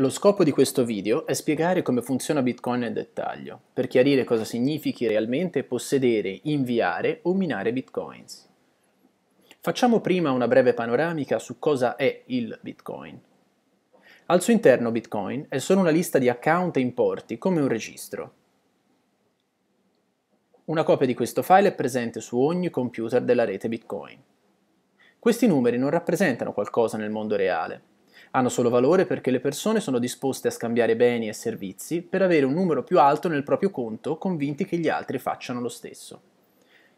Lo scopo di questo video è spiegare come funziona Bitcoin nel dettaglio, per chiarire cosa significhi realmente possedere, inviare o minare Bitcoins. Facciamo prima una breve panoramica su cosa è il Bitcoin. Al suo interno Bitcoin è solo una lista di account e importi, come un registro. Una copia di questo file è presente su ogni computer della rete Bitcoin. Questi numeri non rappresentano qualcosa nel mondo reale, hanno solo valore perché le persone sono disposte a scambiare beni e servizi per avere un numero più alto nel proprio conto convinti che gli altri facciano lo stesso.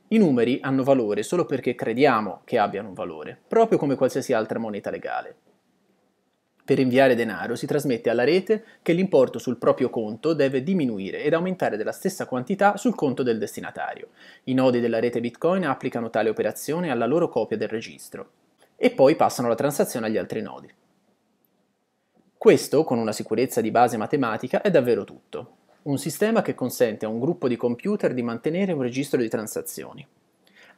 I numeri hanno valore solo perché crediamo che abbiano un valore, proprio come qualsiasi altra moneta legale. Per inviare denaro si trasmette alla rete che l'importo sul proprio conto deve diminuire ed aumentare della stessa quantità sul conto del destinatario. I nodi della rete Bitcoin applicano tale operazione alla loro copia del registro e poi passano la transazione agli altri nodi. Questo, con una sicurezza di base matematica, è davvero tutto. Un sistema che consente a un gruppo di computer di mantenere un registro di transazioni.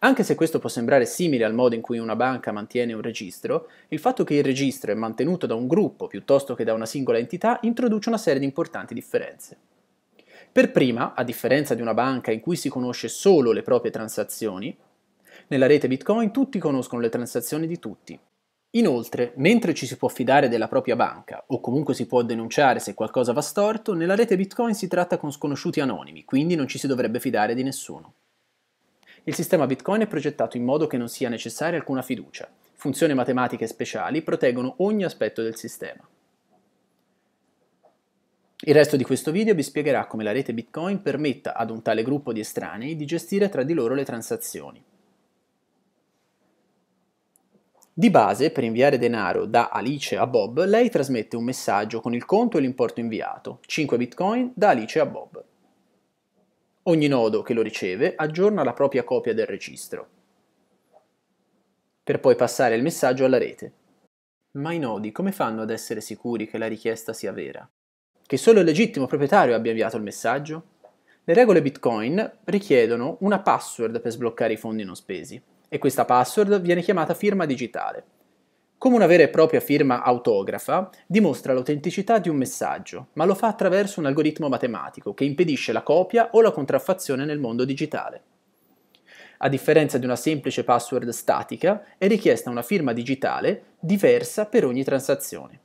Anche se questo può sembrare simile al modo in cui una banca mantiene un registro, il fatto che il registro è mantenuto da un gruppo piuttosto che da una singola entità introduce una serie di importanti differenze. Per prima, a differenza di una banca in cui si conosce solo le proprie transazioni, nella rete Bitcoin tutti conoscono le transazioni di tutti Inoltre, mentre ci si può fidare della propria banca, o comunque si può denunciare se qualcosa va storto, nella rete Bitcoin si tratta con sconosciuti anonimi, quindi non ci si dovrebbe fidare di nessuno. Il sistema Bitcoin è progettato in modo che non sia necessaria alcuna fiducia. Funzioni matematiche speciali proteggono ogni aspetto del sistema. Il resto di questo video vi spiegherà come la rete Bitcoin permetta ad un tale gruppo di estranei di gestire tra di loro le transazioni. Di base, per inviare denaro da Alice a Bob, lei trasmette un messaggio con il conto e l'importo inviato, 5 bitcoin da Alice a Bob. Ogni nodo che lo riceve aggiorna la propria copia del registro, per poi passare il messaggio alla rete. Ma i nodi come fanno ad essere sicuri che la richiesta sia vera? Che solo il legittimo proprietario abbia inviato il messaggio? Le regole Bitcoin richiedono una password per sbloccare i fondi non spesi, e questa password viene chiamata firma digitale. Come una vera e propria firma autografa, dimostra l'autenticità di un messaggio, ma lo fa attraverso un algoritmo matematico che impedisce la copia o la contraffazione nel mondo digitale. A differenza di una semplice password statica, è richiesta una firma digitale diversa per ogni transazione.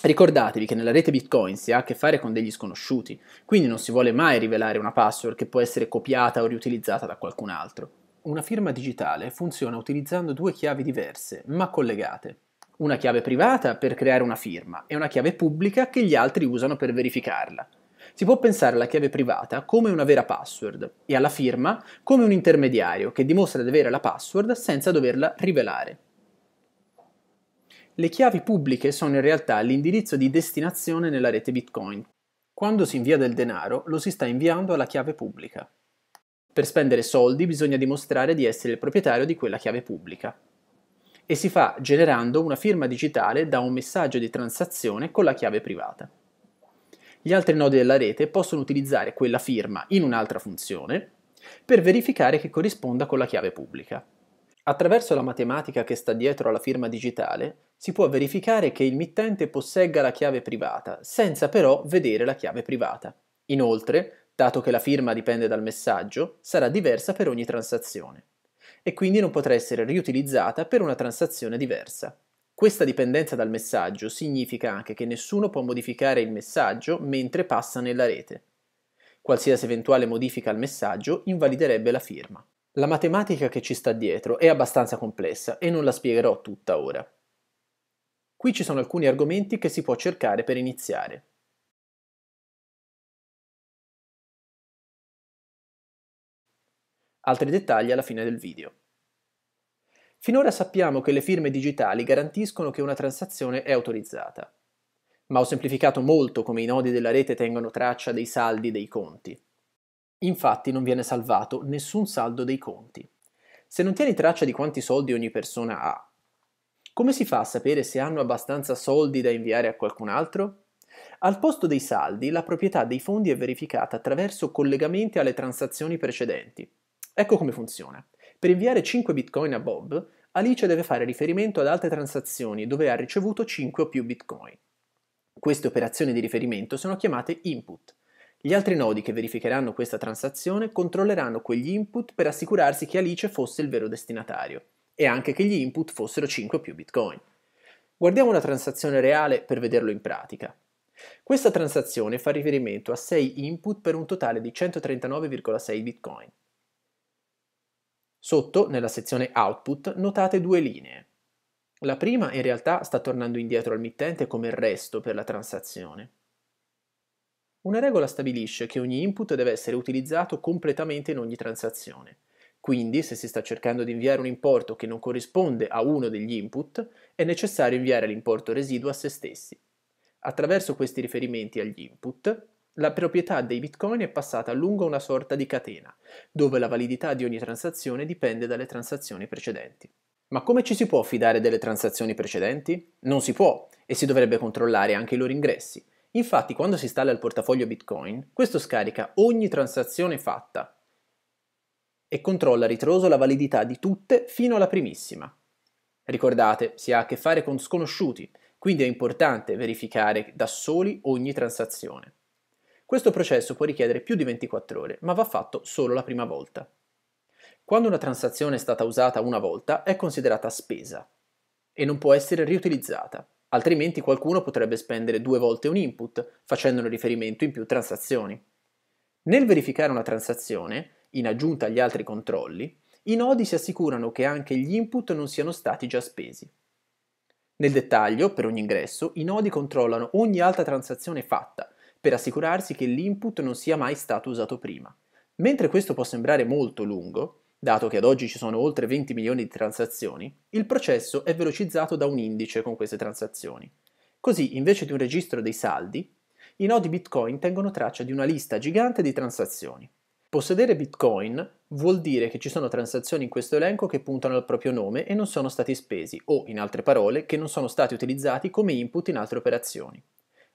Ricordatevi che nella rete Bitcoin si ha a che fare con degli sconosciuti, quindi non si vuole mai rivelare una password che può essere copiata o riutilizzata da qualcun altro. Una firma digitale funziona utilizzando due chiavi diverse, ma collegate. Una chiave privata per creare una firma e una chiave pubblica che gli altri usano per verificarla. Si può pensare alla chiave privata come una vera password e alla firma come un intermediario che dimostra di avere la password senza doverla rivelare. Le chiavi pubbliche sono in realtà l'indirizzo di destinazione nella rete Bitcoin. Quando si invia del denaro lo si sta inviando alla chiave pubblica. Per spendere soldi bisogna dimostrare di essere il proprietario di quella chiave pubblica. E si fa generando una firma digitale da un messaggio di transazione con la chiave privata. Gli altri nodi della rete possono utilizzare quella firma in un'altra funzione per verificare che corrisponda con la chiave pubblica. Attraverso la matematica che sta dietro alla firma digitale si può verificare che il mittente possegga la chiave privata, senza però vedere la chiave privata. Inoltre, dato che la firma dipende dal messaggio, sarà diversa per ogni transazione e quindi non potrà essere riutilizzata per una transazione diversa. Questa dipendenza dal messaggio significa anche che nessuno può modificare il messaggio mentre passa nella rete. Qualsiasi eventuale modifica al messaggio invaliderebbe la firma. La matematica che ci sta dietro è abbastanza complessa e non la spiegherò tutta ora. Qui ci sono alcuni argomenti che si può cercare per iniziare. Altri dettagli alla fine del video. Finora sappiamo che le firme digitali garantiscono che una transazione è autorizzata, ma ho semplificato molto come i nodi della rete tengono traccia dei saldi dei conti. Infatti non viene salvato nessun saldo dei conti. Se non tieni traccia di quanti soldi ogni persona ha, come si fa a sapere se hanno abbastanza soldi da inviare a qualcun altro? Al posto dei saldi, la proprietà dei fondi è verificata attraverso collegamenti alle transazioni precedenti. Ecco come funziona. Per inviare 5 bitcoin a Bob, Alice deve fare riferimento ad altre transazioni dove ha ricevuto 5 o più bitcoin. Queste operazioni di riferimento sono chiamate input. Gli altri nodi che verificheranno questa transazione controlleranno quegli input per assicurarsi che Alice fosse il vero destinatario e anche che gli input fossero 5 o più bitcoin. Guardiamo una transazione reale per vederlo in pratica. Questa transazione fa riferimento a 6 input per un totale di 139,6 bitcoin. Sotto, nella sezione Output, notate due linee. La prima in realtà sta tornando indietro al mittente come il resto per la transazione. Una regola stabilisce che ogni input deve essere utilizzato completamente in ogni transazione. Quindi, se si sta cercando di inviare un importo che non corrisponde a uno degli input, è necessario inviare l'importo residuo a se stessi. Attraverso questi riferimenti agli input, la proprietà dei bitcoin è passata lungo una sorta di catena, dove la validità di ogni transazione dipende dalle transazioni precedenti. Ma come ci si può fidare delle transazioni precedenti? Non si può e si dovrebbe controllare anche i loro ingressi. Infatti quando si installa il portafoglio bitcoin, questo scarica ogni transazione fatta e controlla ritroso la validità di tutte fino alla primissima. Ricordate, si ha a che fare con sconosciuti, quindi è importante verificare da soli ogni transazione. Questo processo può richiedere più di 24 ore, ma va fatto solo la prima volta. Quando una transazione è stata usata una volta è considerata spesa e non può essere riutilizzata, altrimenti qualcuno potrebbe spendere due volte un input, facendone riferimento in più transazioni. Nel verificare una transazione, in aggiunta agli altri controlli, i nodi si assicurano che anche gli input non siano stati già spesi. Nel dettaglio, per ogni ingresso, i nodi controllano ogni altra transazione fatta per assicurarsi che l'input non sia mai stato usato prima. Mentre questo può sembrare molto lungo, dato che ad oggi ci sono oltre 20 milioni di transazioni, il processo è velocizzato da un indice con queste transazioni. Così, invece di un registro dei saldi, i nodi Bitcoin tengono traccia di una lista gigante di transazioni. Possedere Bitcoin vuol dire che ci sono transazioni in questo elenco che puntano al proprio nome e non sono stati spesi, o in altre parole, che non sono stati utilizzati come input in altre operazioni.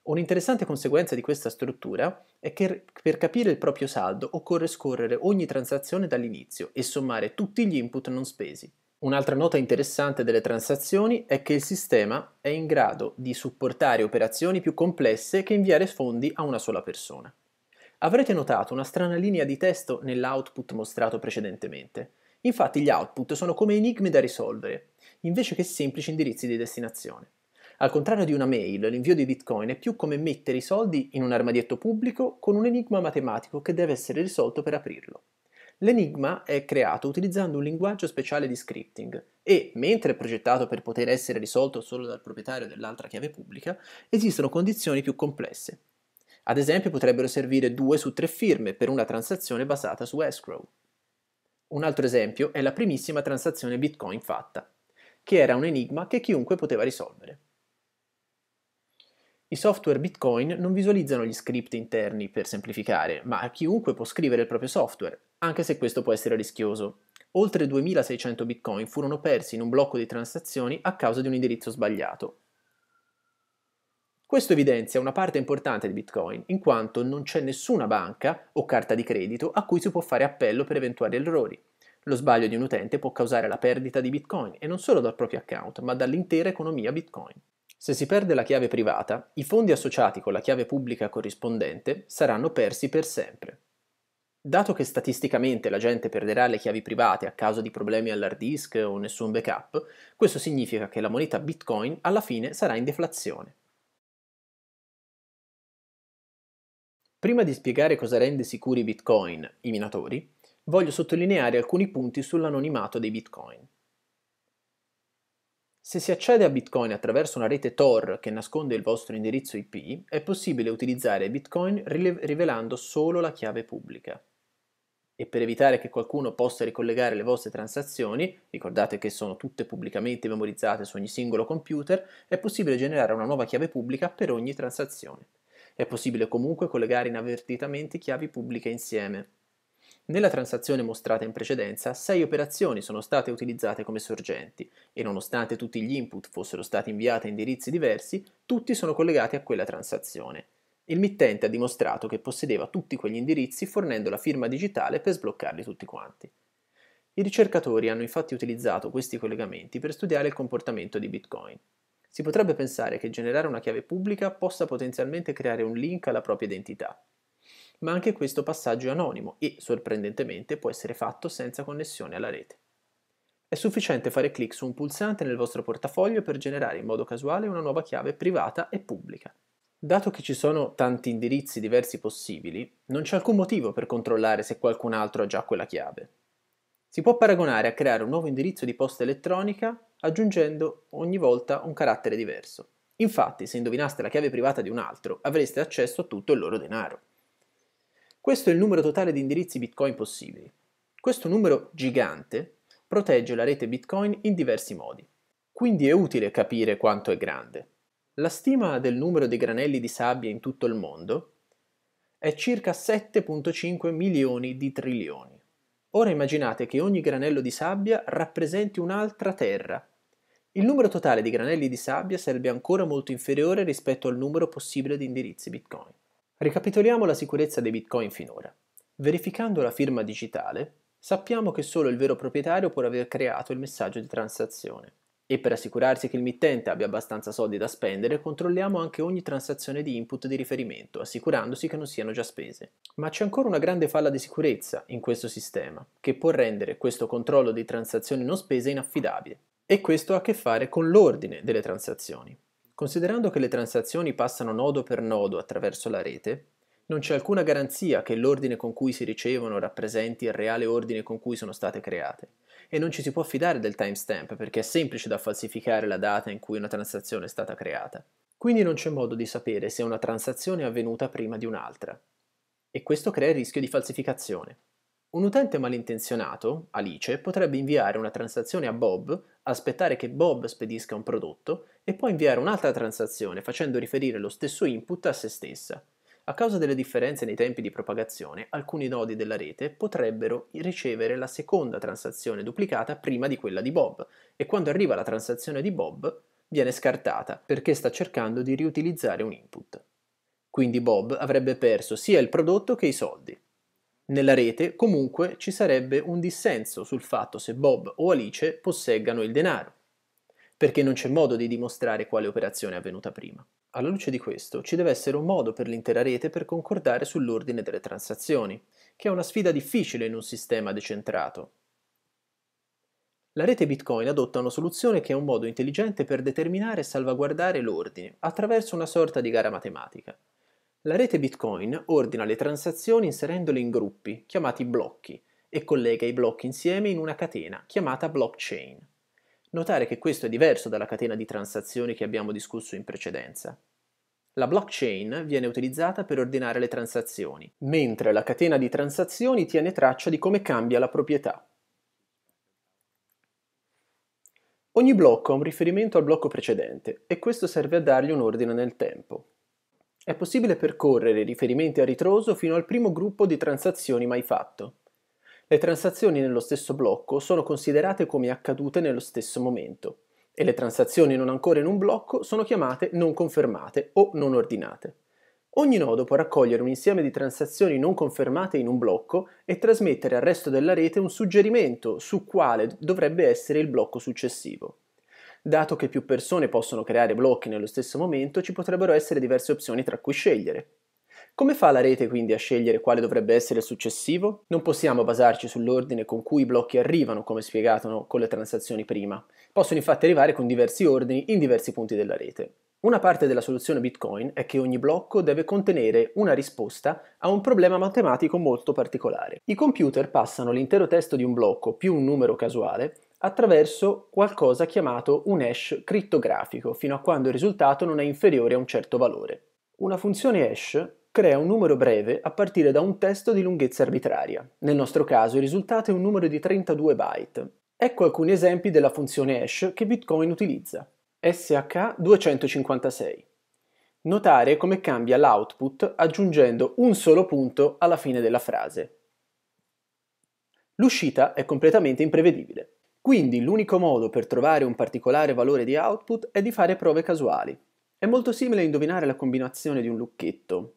Un'interessante conseguenza di questa struttura è che per capire il proprio saldo occorre scorrere ogni transazione dall'inizio e sommare tutti gli input non spesi. Un'altra nota interessante delle transazioni è che il sistema è in grado di supportare operazioni più complesse che inviare fondi a una sola persona. Avrete notato una strana linea di testo nell'output mostrato precedentemente. Infatti gli output sono come enigmi da risolvere, invece che semplici indirizzi di destinazione. Al contrario di una mail, l'invio di bitcoin è più come mettere i soldi in un armadietto pubblico con un enigma matematico che deve essere risolto per aprirlo. L'enigma è creato utilizzando un linguaggio speciale di scripting e, mentre è progettato per poter essere risolto solo dal proprietario dell'altra chiave pubblica, esistono condizioni più complesse. Ad esempio potrebbero servire due su tre firme per una transazione basata su escrow. Un altro esempio è la primissima transazione Bitcoin fatta, che era un enigma che chiunque poteva risolvere. I software Bitcoin non visualizzano gli script interni per semplificare, ma chiunque può scrivere il proprio software, anche se questo può essere rischioso. Oltre 2600 Bitcoin furono persi in un blocco di transazioni a causa di un indirizzo sbagliato. Questo evidenzia una parte importante di Bitcoin, in quanto non c'è nessuna banca o carta di credito a cui si può fare appello per eventuali errori. Lo sbaglio di un utente può causare la perdita di Bitcoin e non solo dal proprio account, ma dall'intera economia Bitcoin. Se si perde la chiave privata, i fondi associati con la chiave pubblica corrispondente saranno persi per sempre. Dato che statisticamente la gente perderà le chiavi private a causa di problemi all'hard disk o nessun backup, questo significa che la moneta Bitcoin alla fine sarà in deflazione. Prima di spiegare cosa rende sicuri Bitcoin, i minatori, voglio sottolineare alcuni punti sull'anonimato dei Bitcoin. Se si accede a Bitcoin attraverso una rete Tor che nasconde il vostro indirizzo IP, è possibile utilizzare Bitcoin rivelando solo la chiave pubblica. E per evitare che qualcuno possa ricollegare le vostre transazioni, ricordate che sono tutte pubblicamente memorizzate su ogni singolo computer, è possibile generare una nuova chiave pubblica per ogni transazione. È possibile comunque collegare inavvertitamente chiavi pubbliche insieme, nella transazione mostrata in precedenza, 6 operazioni sono state utilizzate come sorgenti e nonostante tutti gli input fossero stati inviati a indirizzi diversi, tutti sono collegati a quella transazione. Il mittente ha dimostrato che possedeva tutti quegli indirizzi fornendo la firma digitale per sbloccarli tutti quanti. I ricercatori hanno infatti utilizzato questi collegamenti per studiare il comportamento di Bitcoin. Si potrebbe pensare che generare una chiave pubblica possa potenzialmente creare un link alla propria identità, ma anche questo passaggio è anonimo e, sorprendentemente, può essere fatto senza connessione alla rete. È sufficiente fare clic su un pulsante nel vostro portafoglio per generare in modo casuale una nuova chiave privata e pubblica. Dato che ci sono tanti indirizzi diversi possibili, non c'è alcun motivo per controllare se qualcun altro ha già quella chiave. Si può paragonare a creare un nuovo indirizzo di posta elettronica aggiungendo ogni volta un carattere diverso. Infatti, se indovinaste la chiave privata di un altro, avreste accesso a tutto il loro denaro. Questo è il numero totale di indirizzi Bitcoin possibili. Questo numero gigante protegge la rete Bitcoin in diversi modi. Quindi è utile capire quanto è grande. La stima del numero di granelli di sabbia in tutto il mondo è circa 7.5 milioni di trilioni. Ora immaginate che ogni granello di sabbia rappresenti un'altra terra. Il numero totale di granelli di sabbia sarebbe ancora molto inferiore rispetto al numero possibile di indirizzi Bitcoin. Ricapitoliamo la sicurezza dei bitcoin finora. Verificando la firma digitale, sappiamo che solo il vero proprietario può aver creato il messaggio di transazione. E per assicurarsi che il mittente abbia abbastanza soldi da spendere, controlliamo anche ogni transazione di input di riferimento, assicurandosi che non siano già spese. Ma c'è ancora una grande falla di sicurezza in questo sistema, che può rendere questo controllo di transazioni non spese inaffidabile. E questo ha a che fare con l'ordine delle transazioni. Considerando che le transazioni passano nodo per nodo attraverso la rete, non c'è alcuna garanzia che l'ordine con cui si ricevono rappresenti il reale ordine con cui sono state create e non ci si può fidare del timestamp perché è semplice da falsificare la data in cui una transazione è stata creata. Quindi non c'è modo di sapere se una transazione è avvenuta prima di un'altra e questo crea il rischio di falsificazione. Un utente malintenzionato, Alice, potrebbe inviare una transazione a Bob, aspettare che Bob spedisca un prodotto e poi inviare un'altra transazione facendo riferire lo stesso input a se stessa. A causa delle differenze nei tempi di propagazione, alcuni nodi della rete potrebbero ricevere la seconda transazione duplicata prima di quella di Bob e quando arriva la transazione di Bob viene scartata perché sta cercando di riutilizzare un input. Quindi Bob avrebbe perso sia il prodotto che i soldi. Nella rete comunque ci sarebbe un dissenso sul fatto se Bob o Alice posseggano il denaro, perché non c'è modo di dimostrare quale operazione è avvenuta prima. Alla luce di questo ci deve essere un modo per l'intera rete per concordare sull'ordine delle transazioni, che è una sfida difficile in un sistema decentrato. La rete Bitcoin adotta una soluzione che è un modo intelligente per determinare e salvaguardare l'ordine, attraverso una sorta di gara matematica. La rete Bitcoin ordina le transazioni inserendole in gruppi, chiamati blocchi, e collega i blocchi insieme in una catena, chiamata blockchain. Notare che questo è diverso dalla catena di transazioni che abbiamo discusso in precedenza. La blockchain viene utilizzata per ordinare le transazioni, mentre la catena di transazioni tiene traccia di come cambia la proprietà. Ogni blocco ha un riferimento al blocco precedente e questo serve a dargli un ordine nel tempo. È possibile percorrere riferimenti a ritroso fino al primo gruppo di transazioni mai fatto. Le transazioni nello stesso blocco sono considerate come accadute nello stesso momento e le transazioni non ancora in un blocco sono chiamate non confermate o non ordinate. Ogni nodo può raccogliere un insieme di transazioni non confermate in un blocco e trasmettere al resto della rete un suggerimento su quale dovrebbe essere il blocco successivo. Dato che più persone possono creare blocchi nello stesso momento, ci potrebbero essere diverse opzioni tra cui scegliere. Come fa la rete quindi a scegliere quale dovrebbe essere il successivo? Non possiamo basarci sull'ordine con cui i blocchi arrivano, come spiegato con le transazioni prima. Possono infatti arrivare con diversi ordini in diversi punti della rete. Una parte della soluzione Bitcoin è che ogni blocco deve contenere una risposta a un problema matematico molto particolare. I computer passano l'intero testo di un blocco più un numero casuale attraverso qualcosa chiamato un hash crittografico, fino a quando il risultato non è inferiore a un certo valore. Una funzione hash crea un numero breve a partire da un testo di lunghezza arbitraria. Nel nostro caso il risultato è un numero di 32 byte. Ecco alcuni esempi della funzione hash che Bitcoin utilizza. SH256. Notare come cambia l'output aggiungendo un solo punto alla fine della frase. L'uscita è completamente imprevedibile. Quindi l'unico modo per trovare un particolare valore di output è di fare prove casuali. È molto simile a indovinare la combinazione di un lucchetto.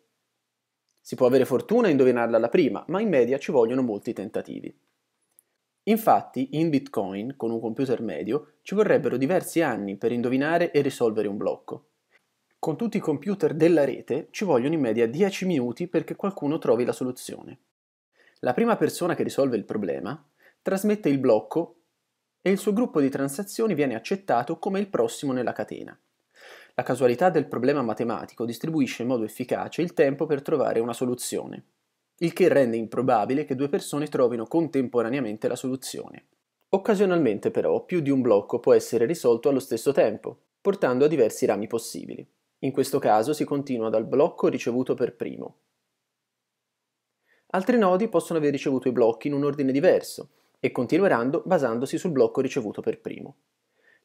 Si può avere fortuna a indovinarla alla prima, ma in media ci vogliono molti tentativi. Infatti, in Bitcoin, con un computer medio, ci vorrebbero diversi anni per indovinare e risolvere un blocco. Con tutti i computer della rete ci vogliono in media 10 minuti perché qualcuno trovi la soluzione. La prima persona che risolve il problema trasmette il blocco e il suo gruppo di transazioni viene accettato come il prossimo nella catena. La casualità del problema matematico distribuisce in modo efficace il tempo per trovare una soluzione, il che rende improbabile che due persone trovino contemporaneamente la soluzione. Occasionalmente però più di un blocco può essere risolto allo stesso tempo, portando a diversi rami possibili. In questo caso si continua dal blocco ricevuto per primo. Altri nodi possono aver ricevuto i blocchi in un ordine diverso, e continueranno basandosi sul blocco ricevuto per primo.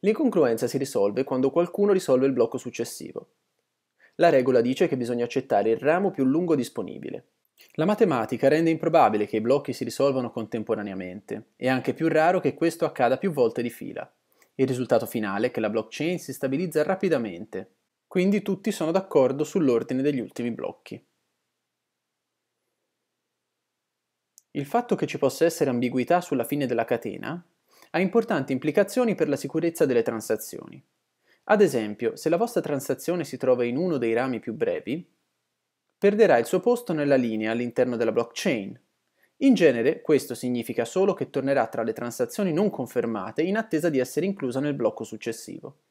L'incongruenza si risolve quando qualcuno risolve il blocco successivo. La regola dice che bisogna accettare il ramo più lungo disponibile. La matematica rende improbabile che i blocchi si risolvano contemporaneamente, e anche più raro che questo accada più volte di fila. Il risultato finale è che la blockchain si stabilizza rapidamente, quindi tutti sono d'accordo sull'ordine degli ultimi blocchi. Il fatto che ci possa essere ambiguità sulla fine della catena ha importanti implicazioni per la sicurezza delle transazioni. Ad esempio, se la vostra transazione si trova in uno dei rami più brevi, perderà il suo posto nella linea all'interno della blockchain. In genere questo significa solo che tornerà tra le transazioni non confermate in attesa di essere inclusa nel blocco successivo.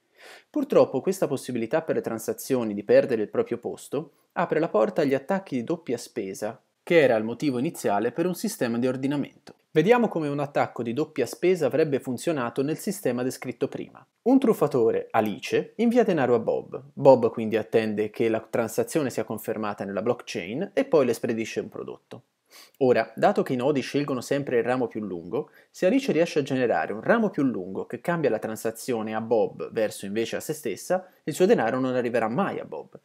Purtroppo questa possibilità per le transazioni di perdere il proprio posto apre la porta agli attacchi di doppia spesa che era il motivo iniziale per un sistema di ordinamento. Vediamo come un attacco di doppia spesa avrebbe funzionato nel sistema descritto prima. Un truffatore, Alice, invia denaro a Bob. Bob quindi attende che la transazione sia confermata nella blockchain e poi le spedisce un prodotto. Ora, dato che i nodi scelgono sempre il ramo più lungo, se Alice riesce a generare un ramo più lungo che cambia la transazione a Bob verso invece a se stessa, il suo denaro non arriverà mai a Bob.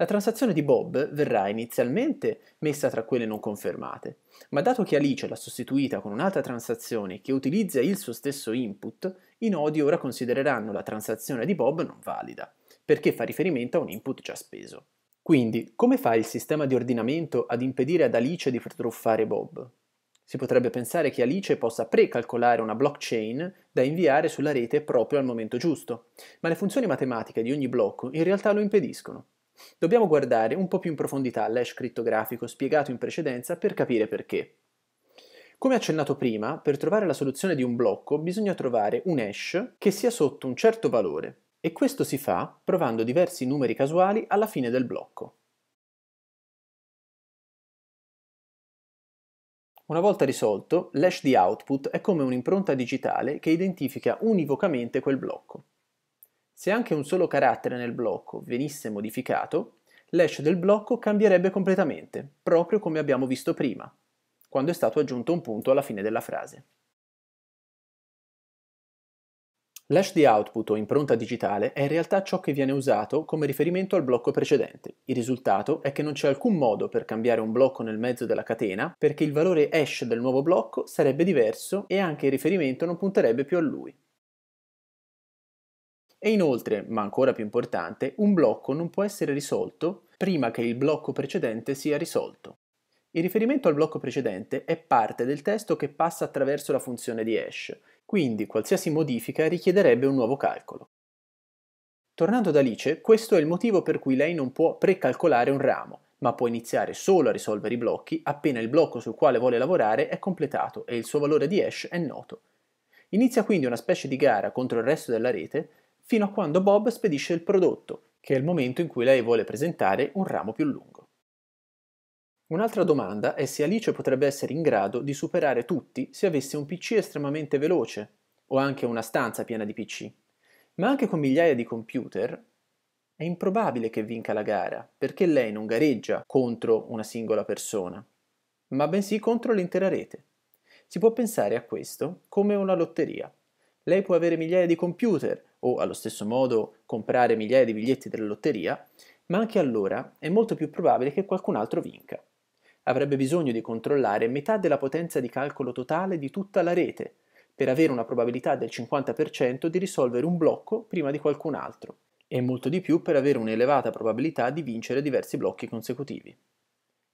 La transazione di Bob verrà inizialmente messa tra quelle non confermate, ma dato che Alice l'ha sostituita con un'altra transazione che utilizza il suo stesso input, i nodi ora considereranno la transazione di Bob non valida, perché fa riferimento a un input già speso. Quindi, come fa il sistema di ordinamento ad impedire ad Alice di truffare Bob? Si potrebbe pensare che Alice possa precalcolare una blockchain da inviare sulla rete proprio al momento giusto, ma le funzioni matematiche di ogni blocco in realtà lo impediscono. Dobbiamo guardare un po' più in profondità l'hash crittografico spiegato in precedenza per capire perché. Come accennato prima, per trovare la soluzione di un blocco bisogna trovare un hash che sia sotto un certo valore e questo si fa provando diversi numeri casuali alla fine del blocco. Una volta risolto, l'hash di output è come un'impronta digitale che identifica univocamente quel blocco. Se anche un solo carattere nel blocco venisse modificato, l'hash del blocco cambierebbe completamente, proprio come abbiamo visto prima, quando è stato aggiunto un punto alla fine della frase. L'hash di output o impronta digitale è in realtà ciò che viene usato come riferimento al blocco precedente. Il risultato è che non c'è alcun modo per cambiare un blocco nel mezzo della catena perché il valore hash del nuovo blocco sarebbe diverso e anche il riferimento non punterebbe più a lui. E inoltre, ma ancora più importante, un blocco non può essere risolto prima che il blocco precedente sia risolto. Il riferimento al blocco precedente è parte del testo che passa attraverso la funzione di hash, quindi qualsiasi modifica richiederebbe un nuovo calcolo. Tornando ad Alice, questo è il motivo per cui lei non può precalcolare un ramo, ma può iniziare solo a risolvere i blocchi appena il blocco sul quale vuole lavorare è completato e il suo valore di hash è noto. Inizia quindi una specie di gara contro il resto della rete fino a quando Bob spedisce il prodotto, che è il momento in cui lei vuole presentare un ramo più lungo. Un'altra domanda è se Alice potrebbe essere in grado di superare tutti se avesse un PC estremamente veloce, o anche una stanza piena di PC. Ma anche con migliaia di computer è improbabile che vinca la gara, perché lei non gareggia contro una singola persona, ma bensì contro l'intera rete. Si può pensare a questo come una lotteria. Lei può avere migliaia di computer, o allo stesso modo comprare migliaia di biglietti della lotteria, ma anche allora è molto più probabile che qualcun altro vinca. Avrebbe bisogno di controllare metà della potenza di calcolo totale di tutta la rete per avere una probabilità del 50% di risolvere un blocco prima di qualcun altro e molto di più per avere un'elevata probabilità di vincere diversi blocchi consecutivi.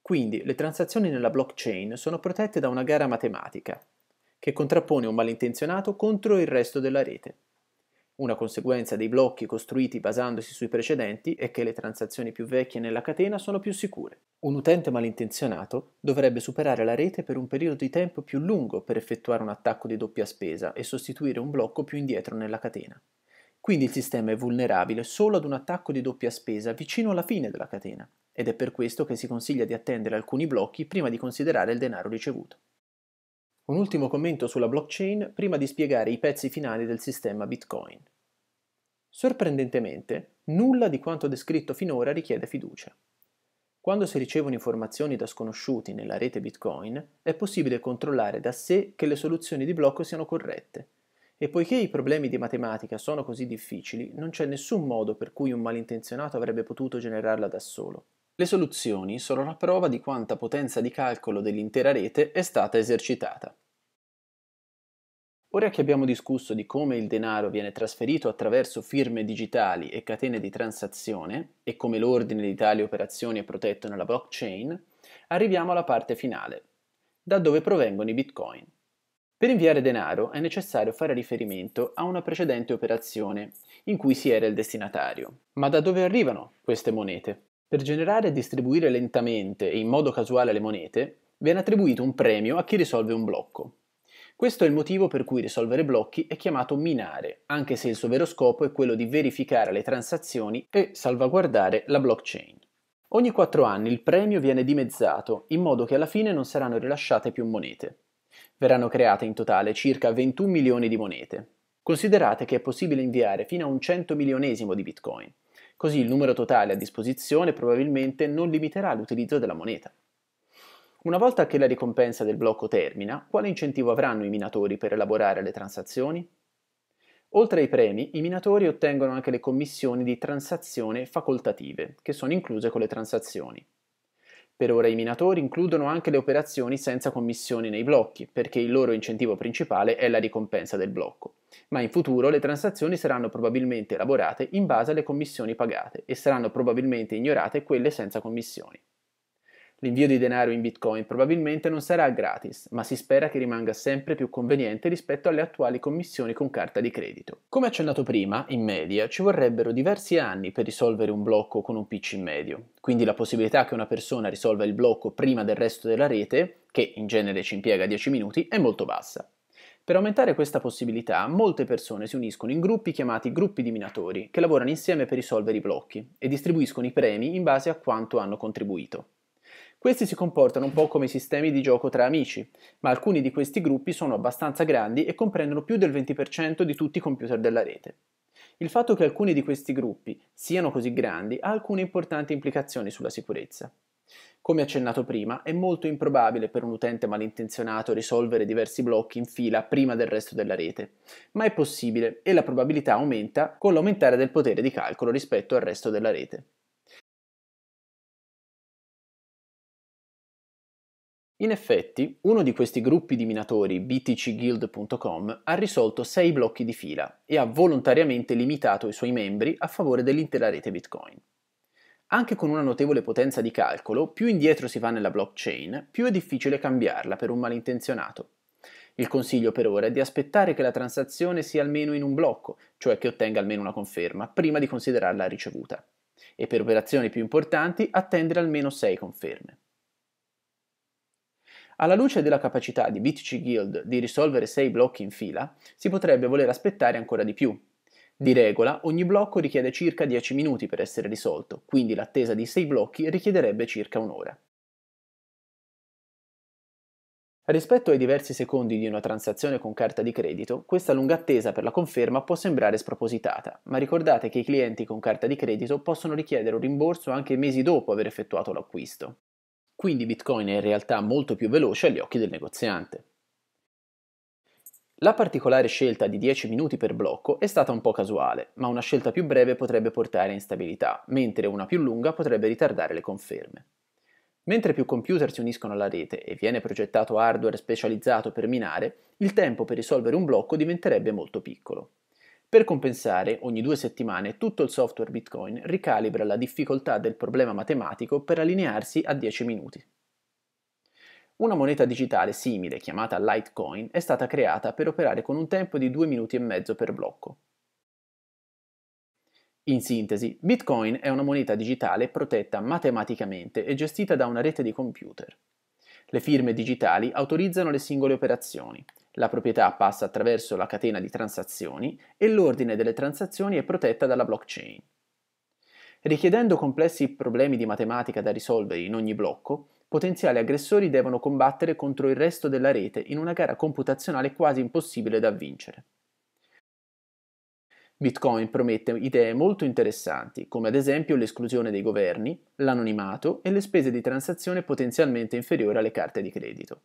Quindi le transazioni nella blockchain sono protette da una gara matematica, che contrappone un malintenzionato contro il resto della rete. Una conseguenza dei blocchi costruiti basandosi sui precedenti è che le transazioni più vecchie nella catena sono più sicure. Un utente malintenzionato dovrebbe superare la rete per un periodo di tempo più lungo per effettuare un attacco di doppia spesa e sostituire un blocco più indietro nella catena. Quindi il sistema è vulnerabile solo ad un attacco di doppia spesa vicino alla fine della catena ed è per questo che si consiglia di attendere alcuni blocchi prima di considerare il denaro ricevuto. Un ultimo commento sulla blockchain prima di spiegare i pezzi finali del sistema Bitcoin. Sorprendentemente, nulla di quanto descritto finora richiede fiducia. Quando si ricevono informazioni da sconosciuti nella rete Bitcoin, è possibile controllare da sé che le soluzioni di blocco siano corrette. E poiché i problemi di matematica sono così difficili, non c'è nessun modo per cui un malintenzionato avrebbe potuto generarla da solo. Le soluzioni sono la prova di quanta potenza di calcolo dell'intera rete è stata esercitata. Ora che abbiamo discusso di come il denaro viene trasferito attraverso firme digitali e catene di transazione e come l'ordine di tali operazioni è protetto nella blockchain, arriviamo alla parte finale, da dove provengono i bitcoin. Per inviare denaro è necessario fare riferimento a una precedente operazione in cui si era il destinatario. Ma da dove arrivano queste monete? Per generare e distribuire lentamente e in modo casuale le monete, viene attribuito un premio a chi risolve un blocco. Questo è il motivo per cui risolvere blocchi è chiamato minare, anche se il suo vero scopo è quello di verificare le transazioni e salvaguardare la blockchain. Ogni 4 anni il premio viene dimezzato, in modo che alla fine non saranno rilasciate più monete. Verranno create in totale circa 21 milioni di monete. Considerate che è possibile inviare fino a un 100 milionesimo di bitcoin, Così il numero totale a disposizione probabilmente non limiterà l'utilizzo della moneta. Una volta che la ricompensa del blocco termina, quale incentivo avranno i minatori per elaborare le transazioni? Oltre ai premi, i minatori ottengono anche le commissioni di transazione facoltative, che sono incluse con le transazioni. Per ora i minatori includono anche le operazioni senza commissioni nei blocchi, perché il loro incentivo principale è la ricompensa del blocco. Ma in futuro le transazioni saranno probabilmente elaborate in base alle commissioni pagate e saranno probabilmente ignorate quelle senza commissioni. L'invio di denaro in Bitcoin probabilmente non sarà gratis, ma si spera che rimanga sempre più conveniente rispetto alle attuali commissioni con carta di credito. Come accennato prima, in media ci vorrebbero diversi anni per risolvere un blocco con un pitch in medio, quindi la possibilità che una persona risolva il blocco prima del resto della rete, che in genere ci impiega 10 minuti, è molto bassa. Per aumentare questa possibilità, molte persone si uniscono in gruppi chiamati gruppi di minatori, che lavorano insieme per risolvere i blocchi e distribuiscono i premi in base a quanto hanno contribuito. Questi si comportano un po' come sistemi di gioco tra amici, ma alcuni di questi gruppi sono abbastanza grandi e comprendono più del 20% di tutti i computer della rete. Il fatto che alcuni di questi gruppi siano così grandi ha alcune importanti implicazioni sulla sicurezza. Come accennato prima, è molto improbabile per un utente malintenzionato risolvere diversi blocchi in fila prima del resto della rete, ma è possibile e la probabilità aumenta con l'aumentare del potere di calcolo rispetto al resto della rete. In effetti, uno di questi gruppi di minatori, btcguild.com, ha risolto sei blocchi di fila e ha volontariamente limitato i suoi membri a favore dell'intera rete Bitcoin. Anche con una notevole potenza di calcolo, più indietro si va nella blockchain, più è difficile cambiarla per un malintenzionato. Il consiglio per ora è di aspettare che la transazione sia almeno in un blocco, cioè che ottenga almeno una conferma, prima di considerarla ricevuta. E per operazioni più importanti attendere almeno sei conferme. Alla luce della capacità di BTC Guild di risolvere 6 blocchi in fila, si potrebbe voler aspettare ancora di più. Di regola, ogni blocco richiede circa 10 minuti per essere risolto, quindi l'attesa di 6 blocchi richiederebbe circa un'ora. Rispetto ai diversi secondi di una transazione con carta di credito, questa lunga attesa per la conferma può sembrare spropositata, ma ricordate che i clienti con carta di credito possono richiedere un rimborso anche mesi dopo aver effettuato l'acquisto. Quindi Bitcoin è in realtà molto più veloce agli occhi del negoziante. La particolare scelta di 10 minuti per blocco è stata un po' casuale, ma una scelta più breve potrebbe portare a instabilità, mentre una più lunga potrebbe ritardare le conferme. Mentre più computer si uniscono alla rete e viene progettato hardware specializzato per minare, il tempo per risolvere un blocco diventerebbe molto piccolo. Per compensare, ogni due settimane tutto il software Bitcoin ricalibra la difficoltà del problema matematico per allinearsi a 10 minuti. Una moneta digitale simile, chiamata Litecoin, è stata creata per operare con un tempo di 2 minuti e mezzo per blocco. In sintesi, Bitcoin è una moneta digitale protetta matematicamente e gestita da una rete di computer. Le firme digitali autorizzano le singole operazioni, la proprietà passa attraverso la catena di transazioni e l'ordine delle transazioni è protetta dalla blockchain. Richiedendo complessi problemi di matematica da risolvere in ogni blocco, potenziali aggressori devono combattere contro il resto della rete in una gara computazionale quasi impossibile da vincere. Bitcoin promette idee molto interessanti, come ad esempio l'esclusione dei governi, l'anonimato e le spese di transazione potenzialmente inferiori alle carte di credito.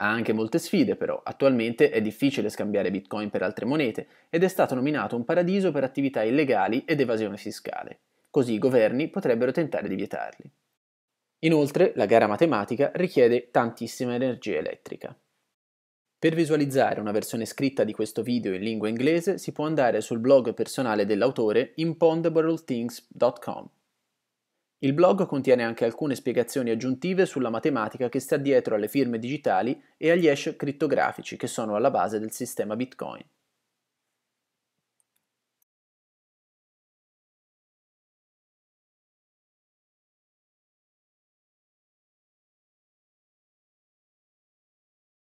Ha anche molte sfide però, attualmente è difficile scambiare bitcoin per altre monete ed è stato nominato un paradiso per attività illegali ed evasione fiscale, così i governi potrebbero tentare di vietarli. Inoltre la gara matematica richiede tantissima energia elettrica. Per visualizzare una versione scritta di questo video in lingua inglese si può andare sul blog personale dell'autore imponderablethings.com. Il blog contiene anche alcune spiegazioni aggiuntive sulla matematica che sta dietro alle firme digitali e agli hash criptografici che sono alla base del sistema Bitcoin.